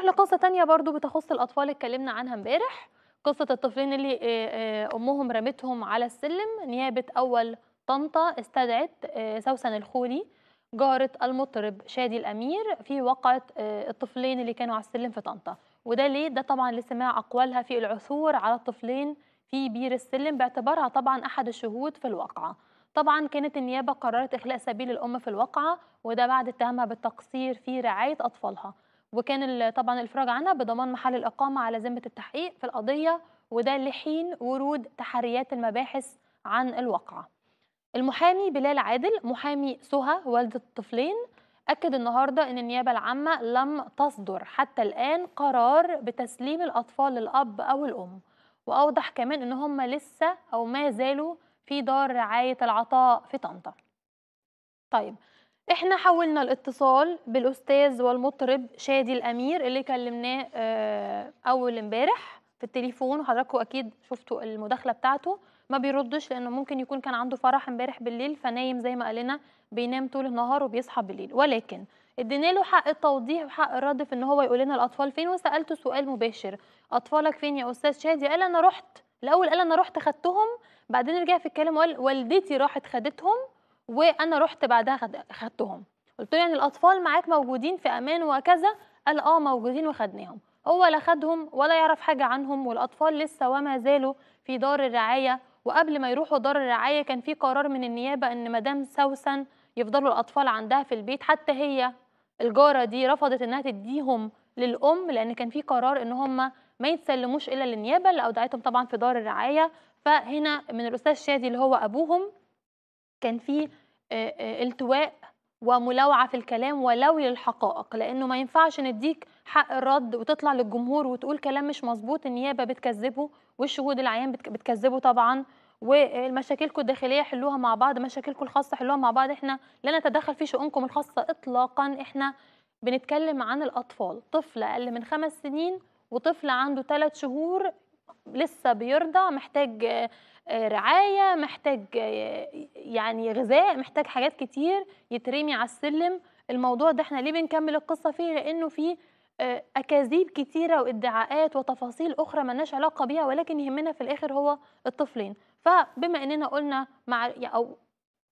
نروح لقصه تانية برضو بتخص الاطفال اتكلمنا عنها امبارح قصه الطفلين اللي آه، آه، امهم رمتهم على السلم نيابه اول طنطا استدعت آه، سوسن الخولي جارة المطرب شادي الأمير في وقعة الطفلين اللي كانوا على السلم في طنطا وده ليه؟ ده طبعا لسماع أقوالها في العثور على الطفلين في بير السلم باعتبارها طبعا أحد الشهود في الواقعة طبعا كانت النيابة قررت إخلاء سبيل الأم في الواقعة وده بعد اتهامها بالتقصير في رعاية أطفالها وكان طبعا الافراج عنها بضمان محل الاقامه على ذمه التحقيق في القضيه وده لحين ورود تحريات المباحث عن الواقعه. المحامي بلال عادل محامي سهى والده الطفلين أكد النهاردة أن النيابة العامة لم تصدر حتى الآن قرار بتسليم الأطفال للأب أو الأم وأوضح كمان أن هم لسه أو ما زالوا في دار رعاية العطاء في طنطا طيب احنا حاولنا الاتصال بالاستاذ والمطرب شادي الامير اللي كلمناه آه، اول امبارح في التليفون وحضراتكم اكيد شفتوا المداخله بتاعته ما بيردش لانه ممكن يكون كان عنده فرح امبارح بالليل فنايم زي ما قالنا بينام طول النهار وبيصحى بالليل ولكن ادينا له حق التوضيح وحق الرد في ان هو يقول لنا الاطفال فين وسالته سؤال مباشر اطفالك فين يا استاذ شادي قال انا رحت الاول قال انا رحت خدتهم بعدين رجع في الكلام وقال والدتي راحت خدتهم وانا رحت بعدها خدتهم قلت له يعني الاطفال معاك موجودين في امان وكذا قال اه موجودين وخدناهم هو لا خدهم ولا يعرف حاجه عنهم والاطفال لسه وما زالوا في دار الرعايه وقبل ما يروحوا دار الرعايه كان في قرار من النيابه ان مدام سوسن يفضلوا الاطفال عندها في البيت حتى هي الجاره دي رفضت انها تديهم للام لان كان في قرار ان هم ما يتسلموش الا للنيابه اللي اودعتهم طبعا في دار الرعايه فهنا من الاستاذ شادي اللي هو ابوهم كان في التواء وملاوعه في الكلام ولوي للحقائق لانه ما ينفعش نديك حق الرد وتطلع للجمهور وتقول كلام مش مظبوط النيابه بتكذبه والشهود العيان بتكذبه طبعا ومشاكلكم الداخليه حلوها مع بعض مشاكلكم الخاصه حلوها مع بعض احنا لا نتدخل في شؤونكم الخاصه اطلاقا احنا بنتكلم عن الاطفال طفل اقل من خمس سنين وطفل عنده ثلاث شهور لسه بيرضع محتاج آه، رعاية محتاج آه، يعني غذاء محتاج حاجات كتير يترمي على السلم الموضوع ده احنا ليه بنكمل القصة فيه لأنه فيه آه، أكاذيب كتيرة وادعاءات وتفاصيل أخرى ملناش علاقة بيها ولكن يهمنا في الآخر هو الطفلين فبما إننا قلنا مع أو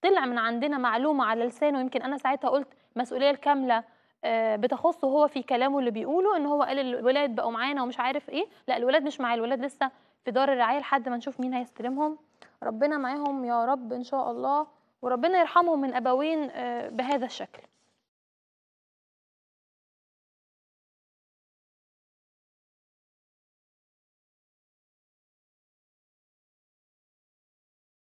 طلع من عندنا معلومة على لسانه يمكن أنا ساعتها قلت مسؤولية الكاملة آه، بتخصه هو في كلامه اللي بيقوله ان هو قال الولاد بقوا معانا ومش عارف ايه لا الولاد مش معايا الولاد لسه في دار الرعايه لحد ما نشوف مين هيستلمهم ربنا معاهم يا رب ان شاء الله وربنا يرحمهم من ابوين آه، بهذا الشكل